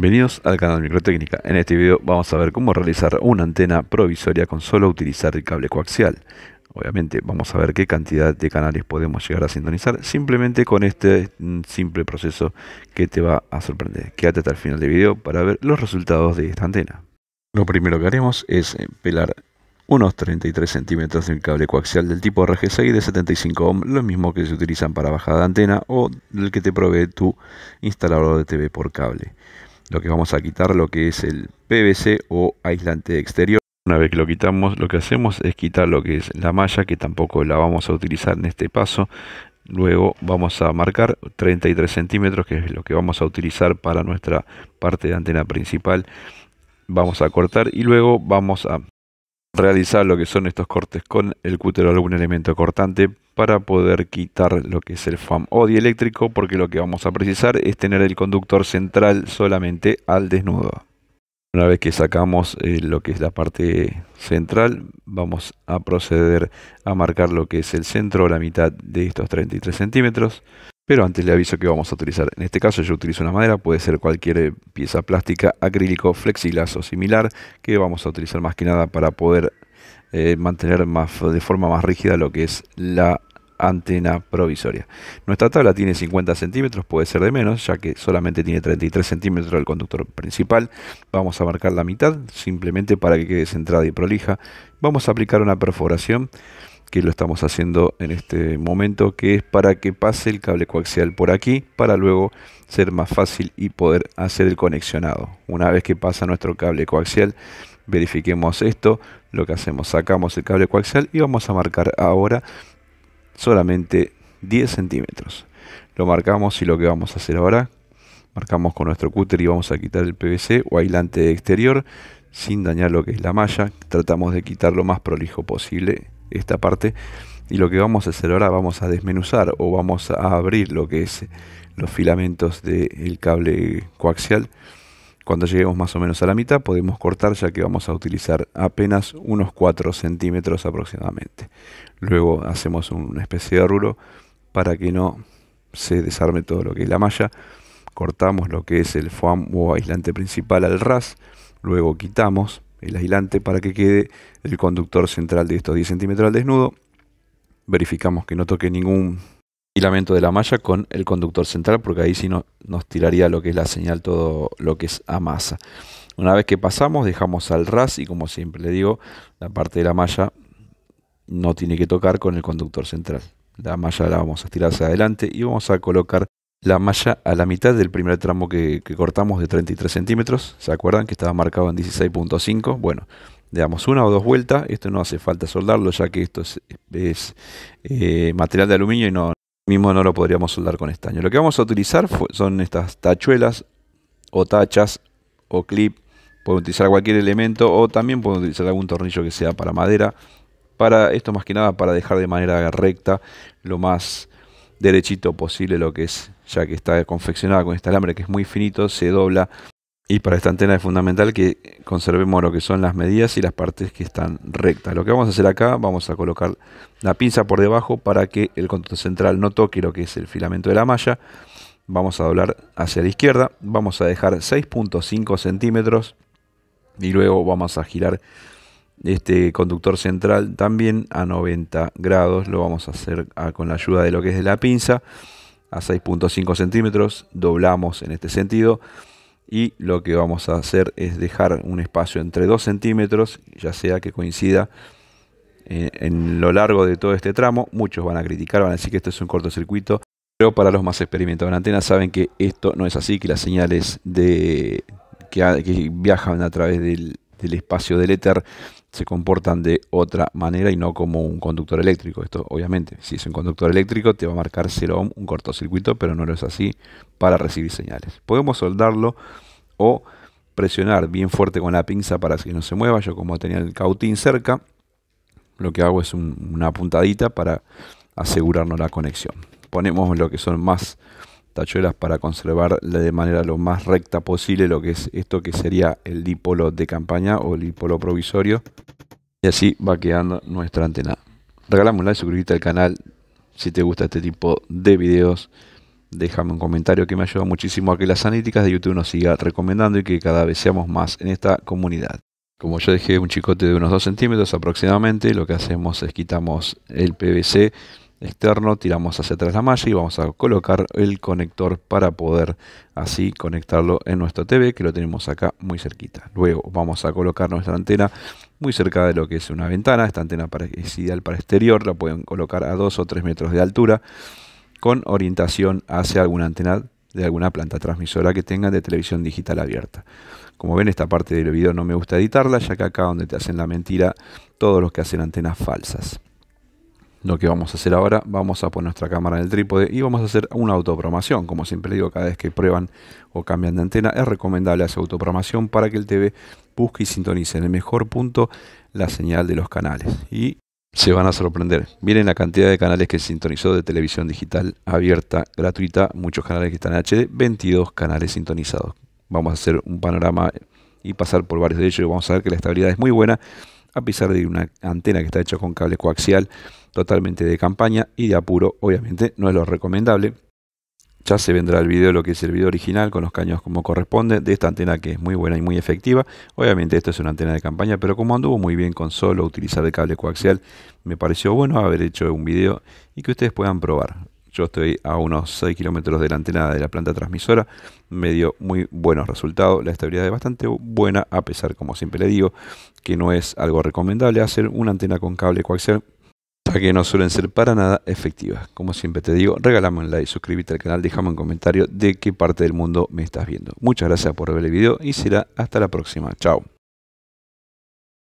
Bienvenidos al canal Microtécnica. En este video vamos a ver cómo realizar una antena provisoria con solo utilizar el cable coaxial. Obviamente vamos a ver qué cantidad de canales podemos llegar a sintonizar simplemente con este mm, simple proceso que te va a sorprender. Quédate hasta el final del video para ver los resultados de esta antena. Lo primero que haremos es eh, pelar unos 33 centímetros de un cable coaxial del tipo RG6 de 75 ohm, lo mismo que se utilizan para bajada de antena o el que te provee tu instalador de TV por cable lo que vamos a quitar lo que es el PVC o aislante exterior. Una vez que lo quitamos, lo que hacemos es quitar lo que es la malla, que tampoco la vamos a utilizar en este paso. Luego vamos a marcar 33 centímetros, que es lo que vamos a utilizar para nuestra parte de antena principal. Vamos a cortar y luego vamos a realizar lo que son estos cortes con el cúter o algún elemento cortante para poder quitar lo que es el FAM o dieléctrico porque lo que vamos a precisar es tener el conductor central solamente al desnudo. Una vez que sacamos eh, lo que es la parte central, vamos a proceder a marcar lo que es el centro o la mitad de estos 33 centímetros. Pero antes le aviso que vamos a utilizar. En este caso yo utilizo una madera, puede ser cualquier eh, pieza plástica, acrílico, o similar, que vamos a utilizar más que nada para poder eh, mantener más, de forma más rígida lo que es la antena provisoria. Nuestra tabla tiene 50 centímetros, puede ser de menos, ya que solamente tiene 33 centímetros el conductor principal. Vamos a marcar la mitad, simplemente para que quede centrada y prolija. Vamos a aplicar una perforación que lo estamos haciendo en este momento, que es para que pase el cable coaxial por aquí, para luego ser más fácil y poder hacer el conexionado. Una vez que pasa nuestro cable coaxial, verifiquemos esto, lo que hacemos, sacamos el cable coaxial y vamos a marcar ahora solamente 10 centímetros. Lo marcamos y lo que vamos a hacer ahora, marcamos con nuestro cúter y vamos a quitar el PVC o aislante exterior sin dañar lo que es la malla, tratamos de quitar lo más prolijo posible esta parte y lo que vamos a hacer ahora vamos a desmenuzar o vamos a abrir lo que es los filamentos del cable coaxial. Cuando lleguemos más o menos a la mitad podemos cortar ya que vamos a utilizar apenas unos 4 centímetros aproximadamente. Luego hacemos una especie de rulo para que no se desarme todo lo que es la malla. Cortamos lo que es el foam o aislante principal al ras. Luego quitamos el aislante para que quede el conductor central de estos 10 centímetros al desnudo. Verificamos que no toque ningún filamento de la malla con el conductor central porque ahí si no, nos tiraría lo que es la señal, todo lo que es a masa. Una vez que pasamos dejamos al ras y como siempre le digo, la parte de la malla no tiene que tocar con el conductor central. La malla la vamos a estirar hacia adelante y vamos a colocar la malla a la mitad del primer tramo que, cortamos de 33 centímetros. ¿Se acuerdan que estaba marcado en 16.5? Bueno, le damos una o dos vueltas. Esto no hace falta soldarlo ya que esto es, eh, material de aluminio y no mismo no lo podríamos soldar con estaño. Lo que vamos a utilizar son estas tachuelas o tachas o clip. Pueden utilizar cualquier elemento o también pueden utilizar algún tornillo que sea para madera. Para esto más que nada para dejar de manera recta lo más derechito posible lo que es, ya que está confeccionada con este alambre que es muy finito, se dobla. Y para esta antena es fundamental que conservemos lo que son las medidas y las partes que están rectas. Lo que vamos a hacer acá, vamos a colocar la pinza por debajo para que el control central no toque lo que es el filamento de la malla. Vamos a doblar hacia la izquierda, vamos a dejar 6.5 centímetros y luego vamos a girar este conductor central también a 90 grados. Lo vamos a hacer ah, con la ayuda de lo que es de la pinza a 6.5 centímetros. Doblamos en este sentido. Y lo que vamos a hacer es dejar un espacio entre 2 centímetros, ya sea que coincida eh, en, lo largo de todo este tramo. Muchos van a criticar, van a decir que esto es un cortocircuito. Pero para los más experimentados en antena saben que esto no es así, que las señales de, que, viajan a través del, del espacio del éter se comportan de otra manera y no como un conductor eléctrico. Esto obviamente, si es un conductor eléctrico te va a marcar 0 ohm un cortocircuito, pero no lo es así para recibir señales. Podemos soldarlo o presionar bien fuerte con la pinza para que no se mueva. Yo como tenía el cautín cerca, lo que hago es una puntadita para asegurarnos la conexión. Ponemos lo que son más tachuelas para conservar de manera lo más recta posible lo que es esto que sería el dipolo de campaña o el dipolo provisorio. Y así va quedando nuestra antena. regalamos un like, suscríbete al canal si te gusta este tipo de videos. Déjame un comentario que me ayuda muchísimo a que las analíticas de YouTube nos siga recomendando y que cada vez seamos más en esta comunidad. Como yo dejé un chicote de unos 2 centímetros aproximadamente, lo que hacemos es quitamos el PVC externo, tiramos hacia atrás la malla y vamos a colocar el conector para poder así conectarlo en nuestro TV que lo tenemos acá muy cerquita. Luego vamos a colocar nuestra antena muy cerca de lo que es una ventana. Esta antena es ideal para exterior, la pueden colocar a 2 o 3 metros de altura con orientación hacia alguna antena de alguna planta transmisora que tengan de televisión digital abierta. Como ven, esta parte del video no me gusta editarla, ya que acá donde te hacen la mentira todos los que hacen antenas falsas. Lo que vamos a hacer ahora, vamos a poner nuestra cámara en el trípode y vamos a hacer una autopromación. Como siempre digo, cada vez que prueban o cambian de antena, es recomendable hacer autopromación para que el TV busque y sintonice en el mejor punto la señal de los canales. Y se van a sorprender. Miren la cantidad de canales que sintonizó de televisión digital abierta, gratuita, muchos canales que están en HD, 22 canales sintonizados. Vamos a hacer un panorama y pasar por varios de ellos y vamos a ver que la estabilidad es muy buena a pesar de una antena que está hecha con cable coaxial totalmente de campaña y de apuro, obviamente no es lo recomendable. Ya se vendrá el video, lo que es el video original, con los caños como corresponde, de esta antena que es muy buena y muy efectiva. Obviamente esto es una antena de campaña, pero como anduvo muy bien con solo utilizar de cable coaxial, me pareció bueno haber hecho un video y que ustedes puedan probar. Yo estoy a unos 6 kilómetros de la antena de la planta transmisora. Me dio muy buenos resultados. La estabilidad es bastante buena, a pesar, como siempre le digo, que no es algo recomendable hacer una antena con cable coaxial que no suelen ser para nada efectivas. Como siempre te digo, regálame un like, suscríbete al canal, déjame un comentario de qué parte del mundo me estás viendo. Muchas gracias por ver el video y será hasta la próxima. Chao.